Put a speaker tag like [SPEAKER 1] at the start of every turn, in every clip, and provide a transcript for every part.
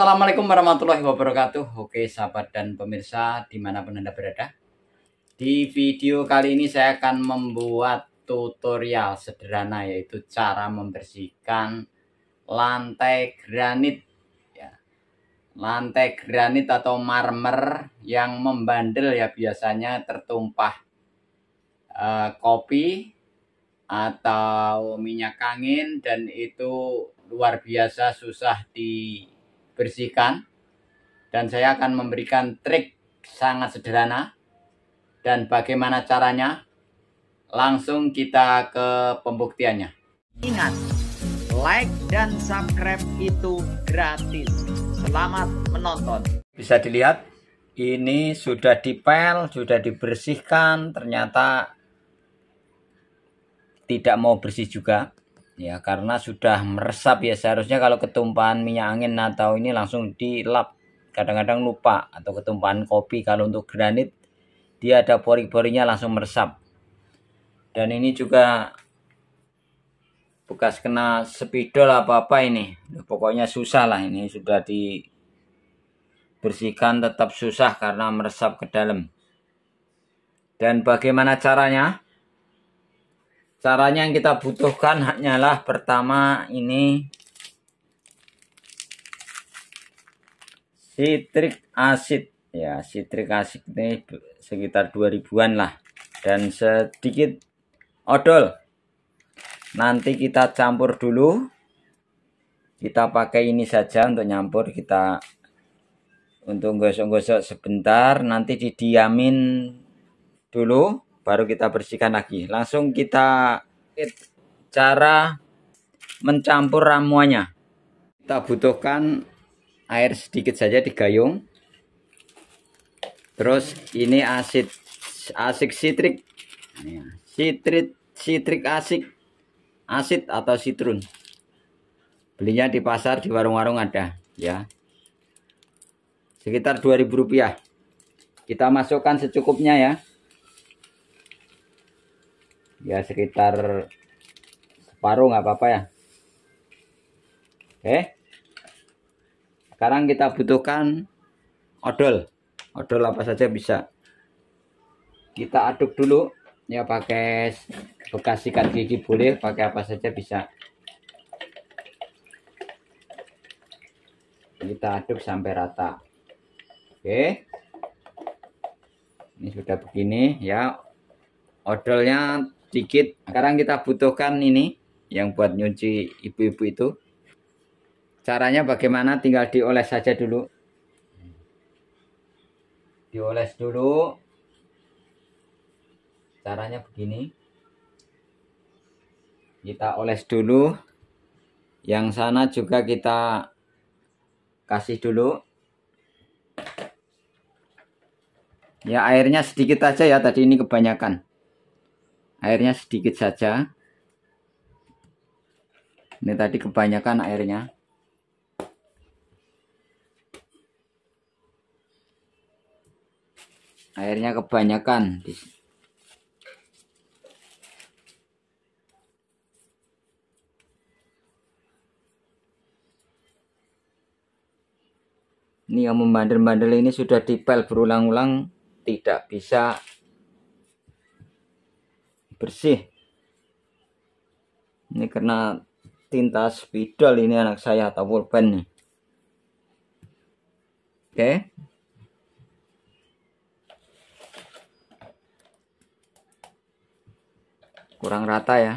[SPEAKER 1] Assalamualaikum warahmatullahi wabarakatuh Oke sahabat dan pemirsa dimanapun anda berada Di video kali ini saya akan membuat tutorial sederhana Yaitu cara membersihkan lantai granit ya. Lantai granit atau marmer yang membandel ya biasanya tertumpah eh, kopi atau minyak angin dan itu luar biasa susah di bersihkan dan saya akan memberikan trik sangat sederhana dan bagaimana caranya langsung kita ke pembuktiannya ingat like dan subscribe itu gratis selamat menonton bisa dilihat ini sudah dipel sudah dibersihkan ternyata tidak mau bersih juga ya karena sudah meresap ya seharusnya kalau ketumpahan minyak angin atau ini langsung dilap kadang-kadang lupa atau ketumpahan kopi kalau untuk granit dia ada pori-porinya langsung meresap dan ini juga bekas kena spidol apa-apa ini pokoknya susah lah ini sudah dibersihkan tetap susah karena meresap ke dalam dan bagaimana caranya caranya yang kita butuhkan hanyalah pertama ini sitrik asid ya sitrik asid ini sekitar 2000-an lah dan sedikit odol nanti kita campur dulu kita pakai ini saja untuk nyampur kita untuk gosok-gosok sebentar nanti didiamin dulu baru kita bersihkan lagi langsung kita cara mencampur ramuannya kita butuhkan air sedikit saja digayung terus ini asid asik sitrik ya, sitrit sitrik asik asid atau sitrun belinya di pasar di warung-warung ada ya sekitar 2000 rupiah kita masukkan secukupnya ya ya sekitar separuh nggak apa-apa ya oke eh? sekarang kita butuhkan odol odol apa saja bisa kita aduk dulu ya pakai bekas sikat gigi boleh pakai apa saja bisa kita aduk sampai rata oke ini sudah begini ya odolnya sedikit. Sekarang kita butuhkan ini yang buat nyuci ibu-ibu itu. Caranya bagaimana? Tinggal dioles saja dulu. Dioles dulu. Caranya begini. Kita oles dulu. Yang sana juga kita kasih dulu. Ya airnya sedikit aja ya tadi ini kebanyakan airnya sedikit saja ini tadi kebanyakan airnya airnya kebanyakan ini yang membandel-bandel ini sudah dipel berulang-ulang tidak bisa bersih ini karena tinta spidol ini anak saya atau pulpen nih oke kurang rata ya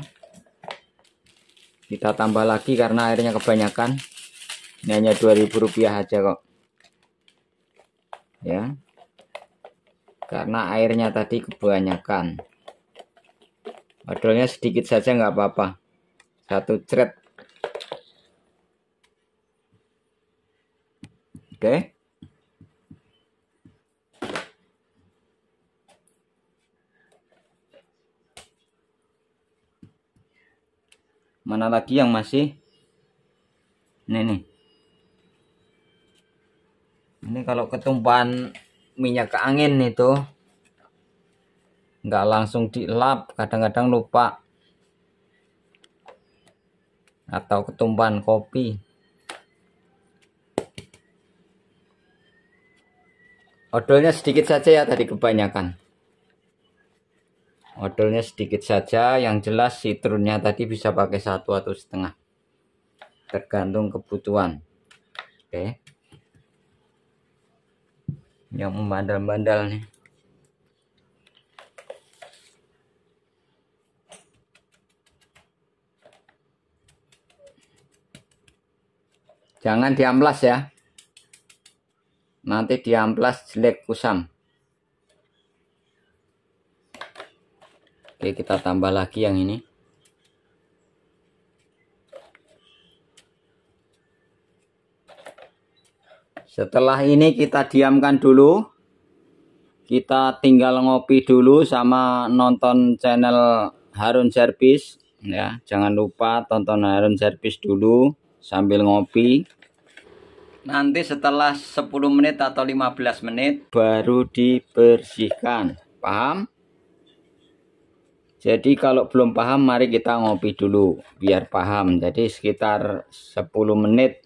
[SPEAKER 1] kita tambah lagi karena airnya kebanyakan ini hanya 2000 rupiah aja kok ya karena airnya tadi kebanyakan Odolnya sedikit saja nggak apa-apa. Satu cret. Oke. Mana lagi yang masih? Ini nih. Ini kalau ketumpahan minyak ke angin itu nggak langsung dilap kadang-kadang lupa atau ketumpahan kopi odolnya sedikit saja ya tadi kebanyakan odolnya sedikit saja yang jelas citronnya tadi bisa pakai satu atau setengah tergantung kebutuhan oke yang membandel-bandel nih Jangan diamplas ya. Nanti diamplas jelek kusam. Oke, kita tambah lagi yang ini. Setelah ini kita diamkan dulu. Kita tinggal ngopi dulu sama nonton channel Harun Service ya. Jangan lupa tonton Harun Service dulu sambil ngopi nanti setelah 10 menit atau 15 menit baru dibersihkan paham jadi kalau belum paham mari kita ngopi dulu biar paham jadi sekitar 10 menit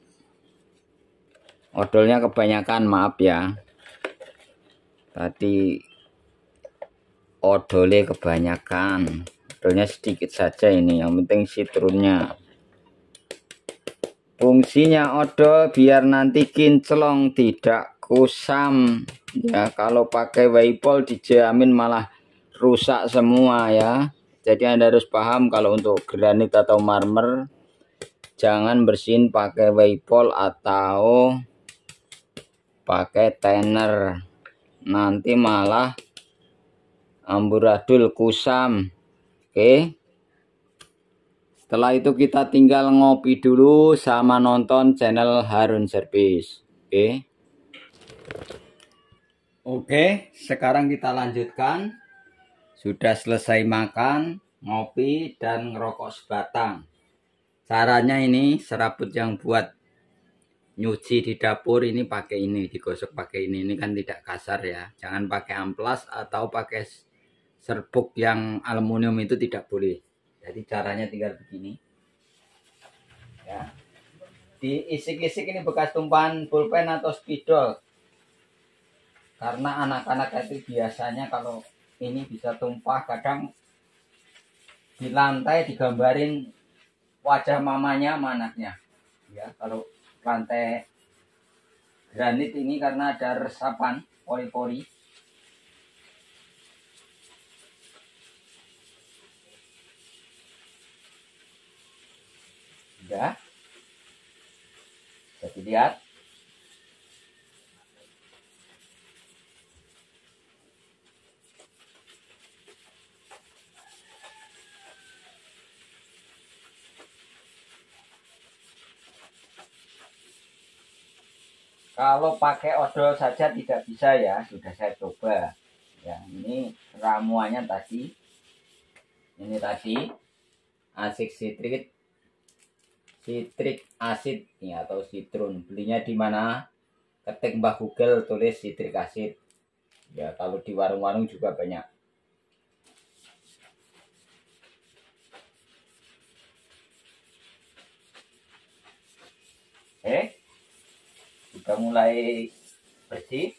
[SPEAKER 1] odolnya kebanyakan maaf ya tadi odolnya kebanyakan odolnya sedikit saja ini yang penting sitrunnya fungsinya odol biar nanti kinclong tidak kusam ya kalau pakai weipol dijamin malah rusak semua ya jadi anda harus paham kalau untuk granit atau marmer jangan bersihin pakai weipol atau pakai tenor nanti malah amburadul kusam oke okay. Setelah itu kita tinggal ngopi dulu sama nonton channel Harun Service. Oke. Okay. Oke, sekarang kita lanjutkan. Sudah selesai makan, ngopi dan ngerokok sebatang. Caranya ini serabut yang buat nyuci di dapur ini pakai ini digosok pakai ini ini kan tidak kasar ya jangan pakai amplas atau pakai serbuk yang aluminium itu tidak boleh jadi caranya tinggal begini ya diisik-isik ini bekas tumpahan pulpen atau spidol karena anak-anak itu biasanya kalau ini bisa tumpah kadang di lantai digambarin wajah mamanya manaknya. ya kalau lantai granit ini karena ada resapan pori-pori ya, jadi lihat Kalau pakai odol saja tidak bisa ya, sudah saya coba. Ya, ini ramuannya tadi. Ini tadi asik citrit citric acid ya, atau citron belinya di mana ketik mbah google tulis citric acid ya kalau di warung-warung juga banyak eh kita mulai bersih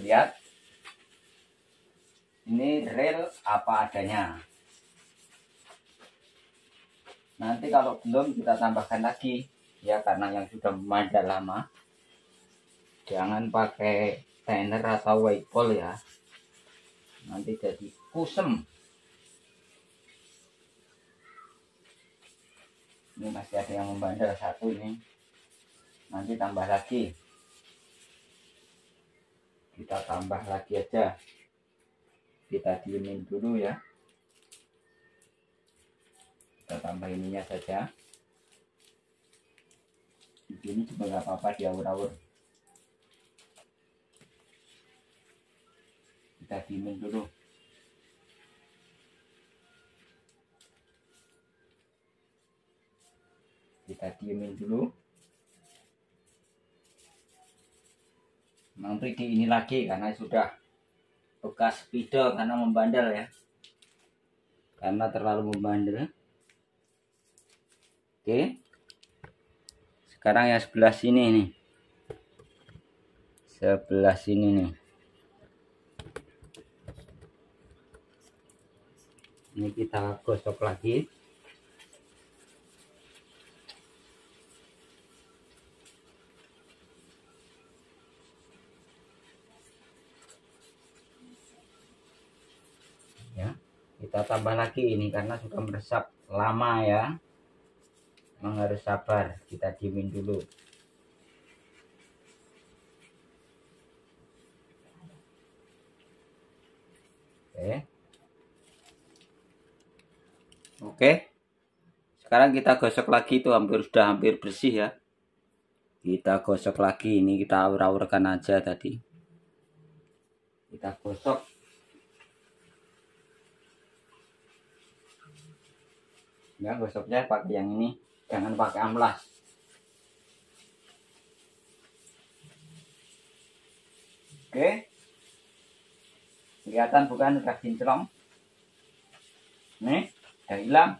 [SPEAKER 1] lihat ini rel apa adanya nanti kalau belum kita tambahkan lagi ya karena yang sudah manda lama jangan pakai tenner atau white ball ya nanti jadi kusem ini masih ada yang membandel satu ini nanti tambah lagi kita tambah lagi aja kita diemin dulu ya kita tambah ininya saja di sini juga nggak apa-apa diaur awur kita dimin dulu kita diemin dulu nanti di ini lagi karena sudah bekas pidol karena membandel ya karena terlalu membandel oke sekarang yang sebelah sini nih sebelah sini nih ini kita gosok lagi ya kita tambah lagi ini karena sudah meresap lama ya memang harus sabar kita diemin dulu oke oke sekarang kita gosok lagi itu hampir sudah hampir bersih ya kita gosok lagi ini kita aur-aurkan aja tadi kita gosok ya gosoknya pakai yang ini jangan pakai amplas oke kelihatan bukan udah kinclong nih udah hilang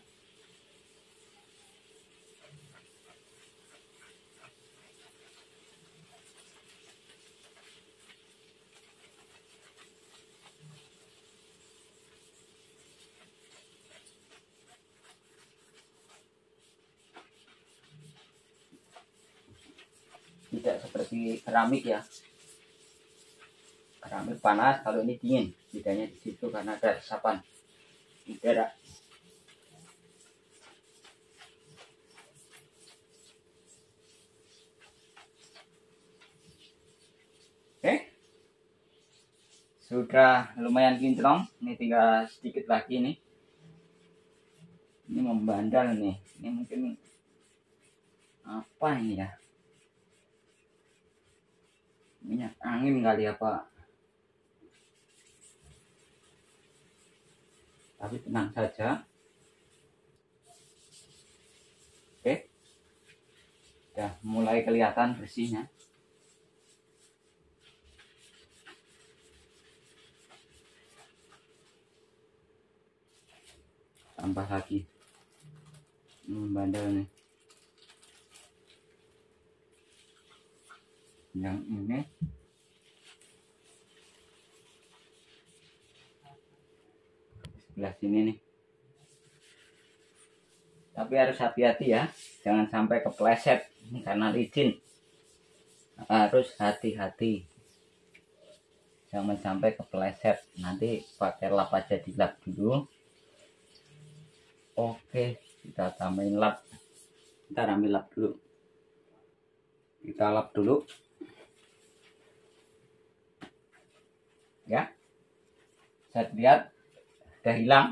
[SPEAKER 1] di keramik ya keramik panas kalau ini dingin bedanya di situ karena ada resapan udara oke sudah lumayan kinclong ini tinggal sedikit lagi nih ini membandel nih ini mungkin apa ini ya minyak angin kali ya pak tapi tenang saja oke udah mulai kelihatan bersihnya tambah lagi membandel nih yang ini sebelah sini nih tapi harus hati-hati ya jangan sampai kepleset karena licin harus hati-hati jangan sampai kepleset nanti pakai lap aja dilap dulu oke kita tambahin lap kita ambil lap dulu kita lap dulu ya saya lihat sudah hilang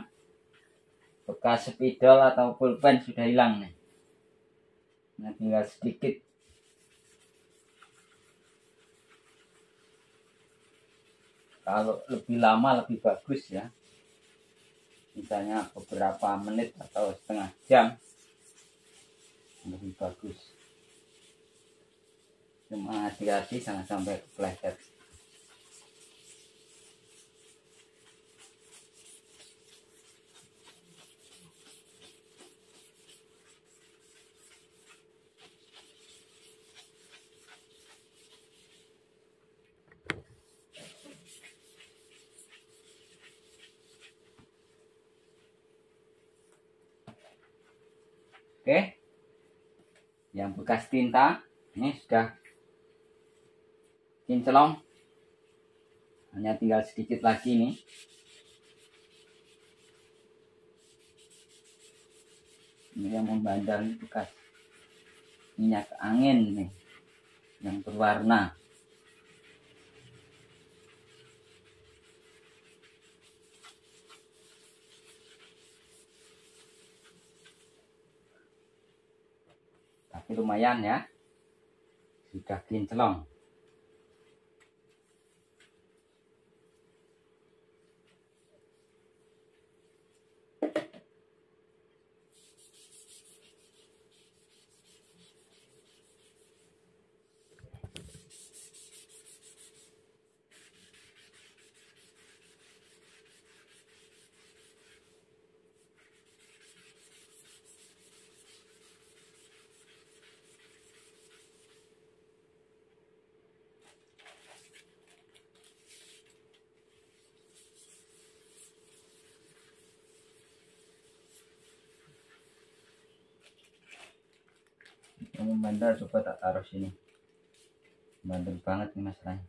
[SPEAKER 1] bekas spidol atau pulpen sudah hilang nih nah tinggal sedikit kalau lebih lama lebih bagus ya misalnya beberapa menit atau setengah jam lebih bagus cuma hati-hati jangan sampai kepleset bekas tinta ini sudah kincelong, hanya tinggal sedikit lagi nih ini yang membandang bekas minyak angin nih yang berwarna lumayan ya. Sudah kinclong. ini bandel coba tak taruh sini bandel banget nih masalahnya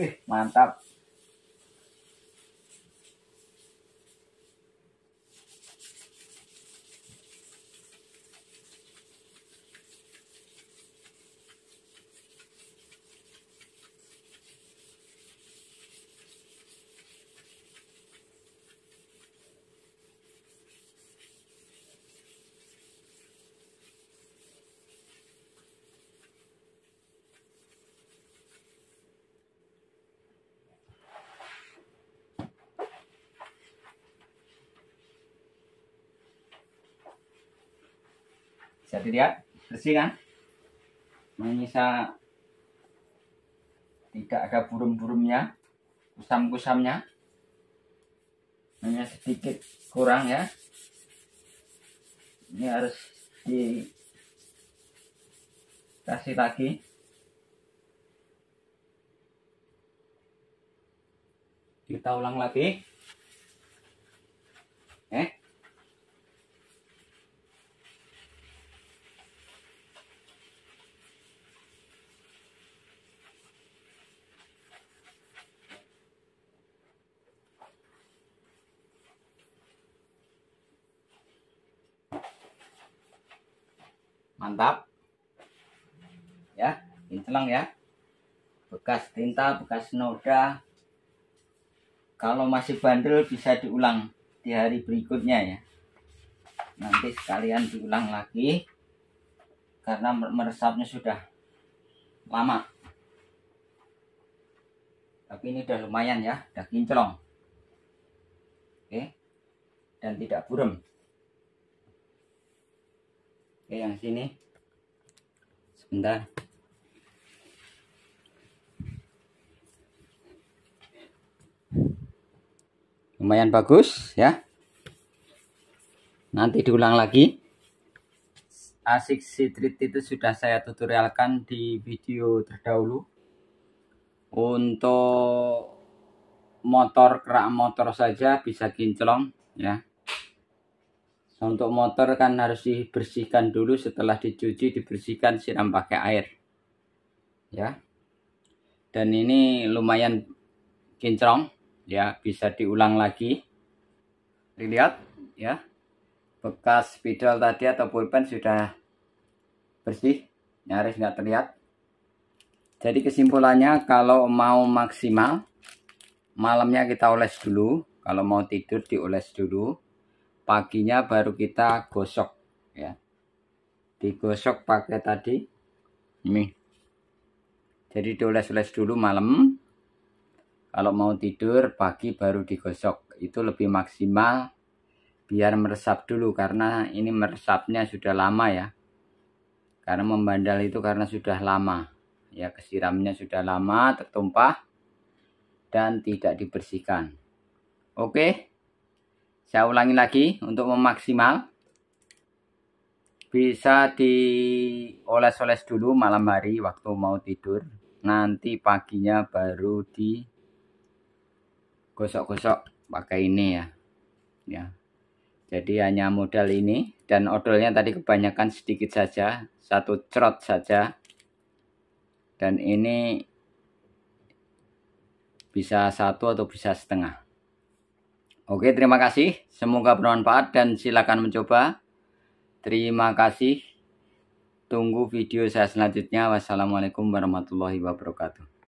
[SPEAKER 1] Wih, mantap. Jadi dilihat bersih kan menyisa tidak ada burung-burungnya kusam-kusamnya hanya sedikit kurang ya ini harus dikasih lagi kita ulang lagi eh Bang ya. Bekas tinta, bekas noda. Kalau masih bandel bisa diulang di hari berikutnya ya. Nanti sekalian diulang lagi karena meresapnya sudah lama. Tapi ini udah lumayan ya, udah kinclong. Oke. Dan tidak buram. Oke, yang sini. Sebentar. lumayan bagus ya nanti diulang lagi asik street itu sudah saya tutorialkan di video terdahulu untuk motor kerak motor saja bisa kinclong ya untuk motor kan harus dibersihkan dulu setelah dicuci dibersihkan siram pakai air ya dan ini lumayan kinclong ya bisa diulang lagi dilihat ya bekas spidol tadi atau pulpen sudah bersih nyaris nggak terlihat jadi kesimpulannya kalau mau maksimal malamnya kita oles dulu kalau mau tidur dioles dulu paginya baru kita gosok ya digosok pakai tadi ini jadi dioles-oles dulu malam kalau mau tidur pagi baru digosok itu lebih maksimal biar meresap dulu karena ini meresapnya sudah lama ya. Karena membandal itu karena sudah lama. Ya kesiramnya sudah lama tertumpah dan tidak dibersihkan. Oke. Saya ulangi lagi untuk memaksimal bisa dioles-oles dulu malam hari waktu mau tidur nanti paginya baru di gosok-gosok pakai ini ya ya jadi hanya modal ini dan odolnya tadi kebanyakan sedikit saja satu crot saja dan ini bisa satu atau bisa setengah Oke terima kasih semoga bermanfaat dan silakan mencoba terima kasih tunggu video saya selanjutnya wassalamualaikum warahmatullahi wabarakatuh